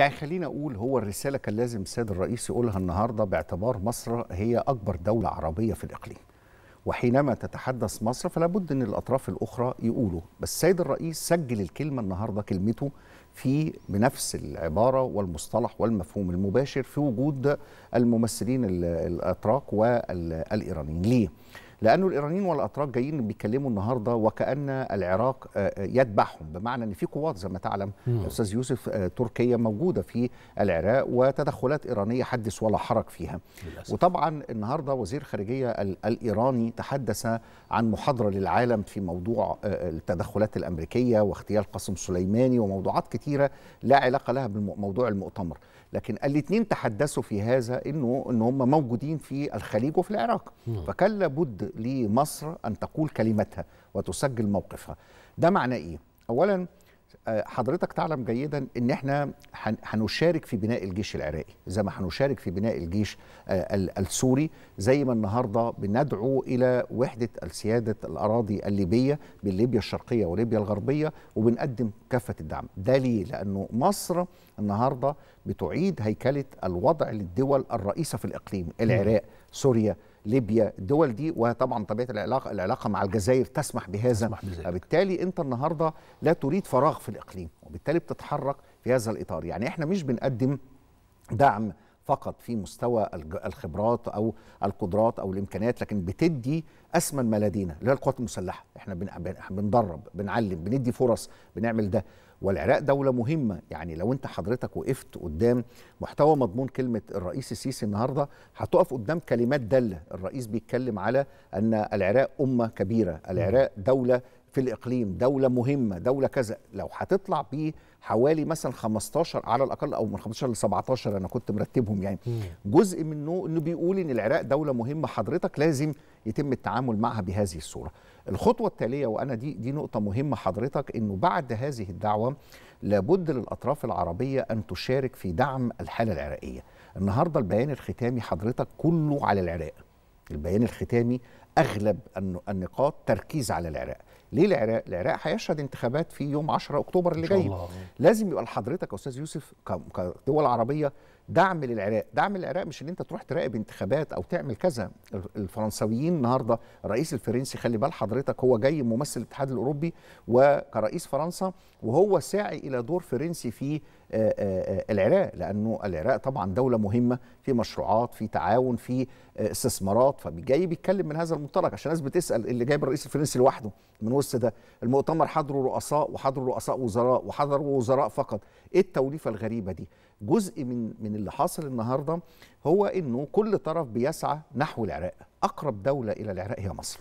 يعني خلينا اقول هو الرساله كان لازم السيد الرئيس يقولها النهارده باعتبار مصر هي اكبر دوله عربيه في الاقليم وحينما تتحدث مصر فلا بد ان الاطراف الاخرى يقولوا بس السيد الرئيس سجل الكلمه النهارده كلمته في بنفس العباره والمصطلح والمفهوم المباشر في وجود الممثلين الاتراك والايرانيين ليه لانه الايرانيين والاتراك جايين بيتكلموا النهارده وكان العراق آه، آه، يتبعهم بمعنى ان في قوات زي ما تعلم استاذ يوسف آه، تركيا موجوده في العراق وتدخلات ايرانيه حدث ولا حرج فيها بالأسف. وطبعا النهارده وزير خارجيه الايراني تحدث عن محاضره للعالم في موضوع التدخلات الامريكيه واغتيال قاسم سليماني وموضوعات كثيره لا علاقه لها بموضوع المؤتمر لكن الاثنين تحدثوا في هذا انه ان هم موجودين في الخليج وفي العراق فكان لابد لمصر ان تقول كلمتها وتسجل موقفها ده معناه ايه اولا آه، حضرتك تعلم جيدا ان احنا هنشارك في بناء الجيش العراقي زي ما هنشارك في بناء الجيش آه، السوري زي ما النهارده بندعو الى وحده السياده الاراضي الليبيه بين ليبيا الشرقيه وليبيا الغربيه وبنقدم كافه الدعم ده ليه لانه مصر النهارده بتعيد هيكله الوضع للدول الرئيسه في الاقليم العراق سوريا ليبيا الدول دي وطبعا طبيعه العلاقه العلاقه مع الجزائر تسمح بهذا تسمح فبالتالي انت النهارده لا تريد فراغ في الاقليم وبالتالي بتتحرك في هذا الاطار يعني احنا مش بنقدم دعم فقط في مستوى الخبرات او القدرات او الامكانيات لكن بتدي اسمى لدينا اللي هي القوات المسلحه احنا بندرب بنعلم بندي فرص بنعمل ده والعراق دولة مهمة يعني لو أنت حضرتك وقفت قدام محتوى مضمون كلمة الرئيس السيسي النهاردة هتقف قدام كلمات دالة الرئيس بيتكلم على أن العراق أمة كبيرة العراق دولة في الاقليم دوله مهمه دوله كذا لو هتطلع بيه حوالي مثلا 15 على الاقل او من 15 ل 17 انا كنت مرتبهم يعني جزء منه انه بيقول ان العراق دوله مهمه حضرتك لازم يتم التعامل معها بهذه الصوره الخطوه التاليه وانا دي دي نقطه مهمه حضرتك انه بعد هذه الدعوه لابد للاطراف العربيه ان تشارك في دعم الحاله العراقيه النهارده البيان الختامي حضرتك كله على العراق البيان الختامي اغلب النقاط تركيز على العراق ليه العراق العراق هيشهد انتخابات في يوم 10 اكتوبر اللي جاي لازم يبقى لحضرتك يا استاذ يوسف كدول عربيه دعم للعراق دعم العراق مش ان انت تروح تراقب انتخابات او تعمل كذا الفرنساويين النهارده الرئيس الفرنسي خلي بال حضرتك هو جاي ممثل الاتحاد الاوروبي وكرئيس فرنسا وهو ساعي الى دور فرنسي في العراق لانه العراق طبعا دوله مهمه في مشروعات في تعاون في آه، استثمارات فجاي بيتكلم من هذا المنطلق عشان الناس بتسال اللي جايب الرئيس الفرنسي لوحده من وسط ده المؤتمر حضره رؤساء وحضره رؤساء وزراء وحضره وزراء فقط ايه التوليفه الغريبه دي جزء من من اللي حاصل النهارده هو انه كل طرف بيسعى نحو العراق اقرب دوله الى العراق هي مصر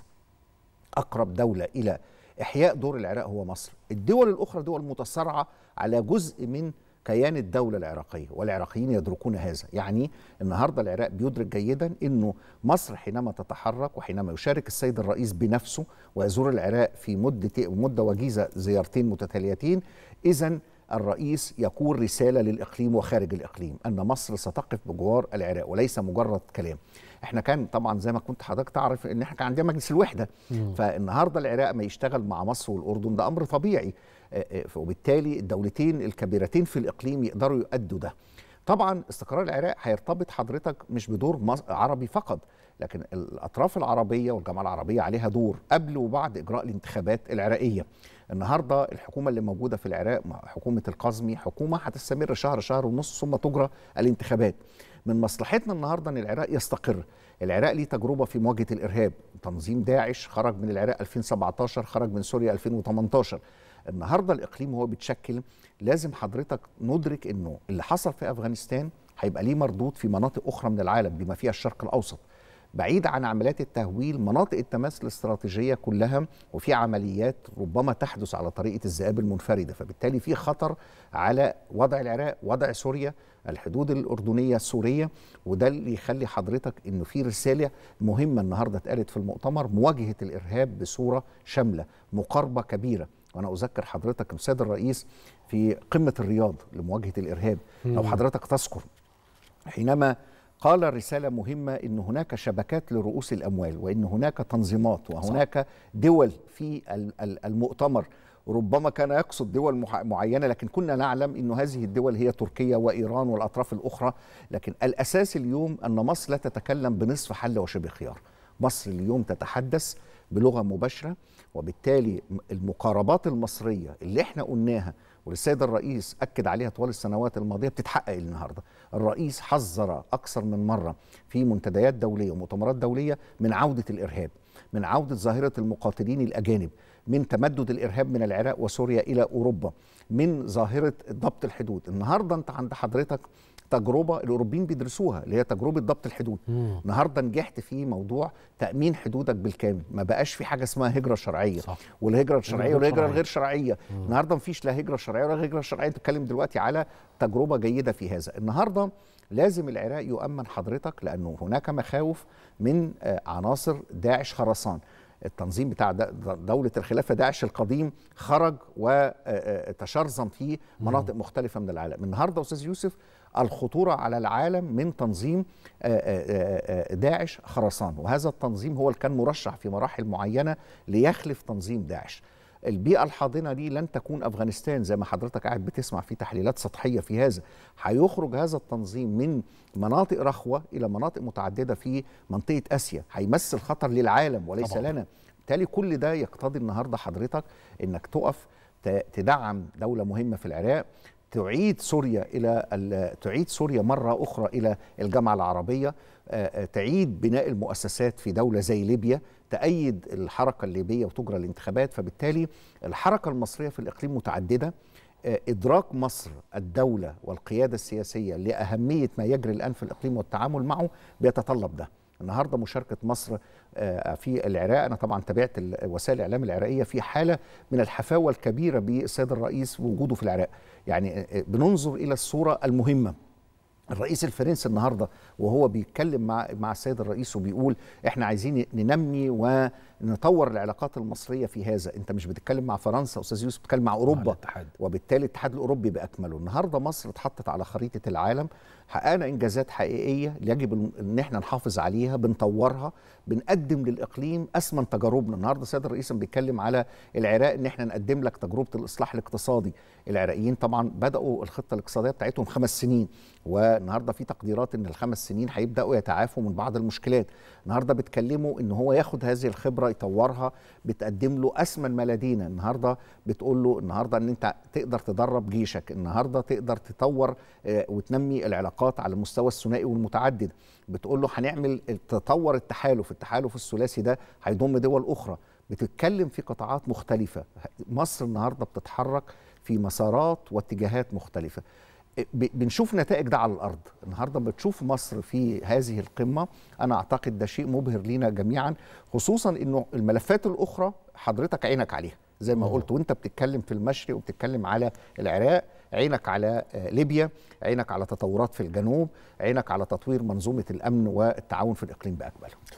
اقرب دوله الى احياء دور العراق هو مصر الدول الاخرى دول متسارعه على جزء من كيان الدولة العراقية والعراقيين يدركون هذا يعني النهاردة العراق بيدرك جيدا أنه مصر حينما تتحرك وحينما يشارك السيد الرئيس بنفسه ويزور العراق في مدة, مدة وجيزة زيارتين متتاليتين إذا الرئيس يقول رسالة للإقليم وخارج الإقليم أن مصر ستقف بجوار العراق وليس مجرد كلام احنا كان طبعا زي ما كنت حضرتك تعرف ان احنا كان عندنا مجلس الوحده فالنهارده العراق ما يشتغل مع مصر والاردن ده امر طبيعي آه، آه، وبالتالي الدولتين الكبيرتين في الاقليم يقدروا يؤدوا ده طبعا استقرار العراق هيرتبط حضرتك مش بدور عربي فقط لكن الاطراف العربيه والجماعه العربيه عليها دور قبل وبعد اجراء الانتخابات العراقيه النهارده الحكومه اللي موجوده في العراق حكومه القزمي حكومه هتستمر شهر شهر ونص ثم تجرى الانتخابات من مصلحتنا النهارده ان العراق يستقر العراق ليه تجربه في مواجهه الارهاب تنظيم داعش خرج من العراق 2017 خرج من سوريا 2018 النهارده الاقليم هو بيتشكل لازم حضرتك ندرك انه اللي حصل في افغانستان هيبقى ليه مردود في مناطق اخرى من العالم بما فيها الشرق الاوسط بعيد عن عمليات التهويل مناطق التماس الاستراتيجيه كلها وفي عمليات ربما تحدث على طريقه الذئاب المنفرده فبالتالي في خطر على وضع العراق وضع سوريا الحدود الاردنيه السوريه وده اللي يخلي حضرتك انه في رساله مهمه النهارده اتقالت في المؤتمر مواجهه الارهاب بصوره شامله مقاربه كبيره وانا اذكر حضرتك السيد الرئيس في قمه الرياض لمواجهه الارهاب لو حضرتك تذكر حينما قال رسالة مهمة أن هناك شبكات لرؤوس الأموال وأن هناك تنظيمات وهناك دول في المؤتمر ربما كان يقصد دول معينة لكن كنا نعلم أن هذه الدول هي تركيا وإيران والأطراف الأخرى لكن الأساس اليوم أن مصر لا تتكلم بنصف حل وشبه خيار مصر اليوم تتحدث بلغة مباشرة وبالتالي المقاربات المصرية اللي احنا قلناها والسيد الرئيس أكد عليها طوال السنوات الماضية بتتحقق النهاردة الرئيس حذر أكثر من مرة في منتديات دولية ومؤتمرات دولية من عودة الإرهاب من عودة ظاهرة المقاتلين الأجانب من تمدد الإرهاب من العراق وسوريا إلى أوروبا من ظاهرة ضبط الحدود النهاردة أنت عند حضرتك تجربه الاوروبيين بيدرسوها اللي هي تجربه ضبط الحدود مم. النهارده نجحت في موضوع تامين حدودك بالكامل ما بقاش في حاجه اسمها هجره شرعيه صح. والهجره الشرعيه والهجره الغير شرعيه مم. النهارده مفيش لا هجره شرعيه ولا هجره شرعيه بتتكلم دلوقتي على تجربه جيده في هذا النهارده لازم العراق يؤمن حضرتك لانه هناك مخاوف من آه، عناصر داعش خرسان التنظيم بتاع دولة الخلافة داعش القديم خرج وتشرزم آه، آه، في مناطق مختلفة من العالم النهاردة أستاذ يوسف الخطورة على العالم من تنظيم آه، داعش خرسان وهذا التنظيم هو اللي كان مرشح في مراحل معينة ليخلف تنظيم داعش البيئة الحاضنة دي لن تكون أفغانستان زي ما حضرتك قاعد بتسمع في تحليلات سطحية في هذا هيخرج هذا التنظيم من مناطق رخوة إلى مناطق متعددة في منطقة آسيا هيمثل خطر للعالم وليس طبعا. لنا بالتالي كل ده يقتضي النهاردة حضرتك أنك تقف تدعم دولة مهمة في العراق تعيد سوريا الى تعيد سوريا مره اخرى الى الجامعه العربيه آه، آه، تعيد بناء المؤسسات في دوله زي ليبيا تأيد الحركه الليبيه وتجرى الانتخابات فبالتالي الحركه المصريه في الاقليم متعدده آه، إدراك مصر الدولة والقيادة السياسية لأهمية ما يجري الآن في الإقليم والتعامل معه بيتطلب ده النهارده مشاركه مصر آه، في العراق انا طبعا تابعت وسائل الاعلام العراقيه في حاله من الحفاوه الكبيره بالسيد الرئيس وجوده في العراق يعني آه، آه، بننظر الى الصوره المهمه الرئيس الفرنسي النهارده وهو بيتكلم مع مع السيد الرئيس وبيقول احنا عايزين ننمي و نطور العلاقات المصريه في هذا انت مش بتتكلم مع فرنسا استاذ يوسف بتتكلم مع اوروبا مع الاتحاد. وبالتالي الاتحاد الاوروبي باكمله النهارده مصر اتحطت على خريطه العالم حققنا انجازات حقيقيه يجب ان احنا نحافظ عليها بنطورها بنقدم للاقليم اثمن تجاربنا النهارده السيد الرئيس بيتكلم على العراق ان احنا نقدم لك تجربه الاصلاح الاقتصادي العراقيين طبعا بداوا الخطه الاقتصاديه بتاعتهم خمس سنين والنهارده في تقديرات ان الخمس سنين هيبداوا يتعافوا من بعض المشكلات النهارده بيتكلموا ان هو ياخد هذه الخبره بره يطورها بتقدم له أسمن ما لدينا النهارده بتقول له النهارده إن أنت تقدر تدرب جيشك النهارده تقدر تطور آه، وتنمي العلاقات على المستوى الثنائي والمتعدد بتقول له هنعمل تطور التحالف التحالف الثلاثي ده هيضم دول أخرى بتتكلم في قطاعات مختلفة مصر النهارده بتتحرك في مسارات واتجاهات مختلفة بنشوف نتائج ده على الارض النهارده بتشوف مصر في هذه القمه انا اعتقد ده شيء مبهر لينا جميعا خصوصا انه الملفات الاخرى حضرتك عينك عليها زي ما قلت وانت بتتكلم في المشرق وبتتكلم على العراق عينك على آه، ليبيا عينك على تطورات في الجنوب عينك على تطوير منظومه الامن والتعاون في الاقليم باكمله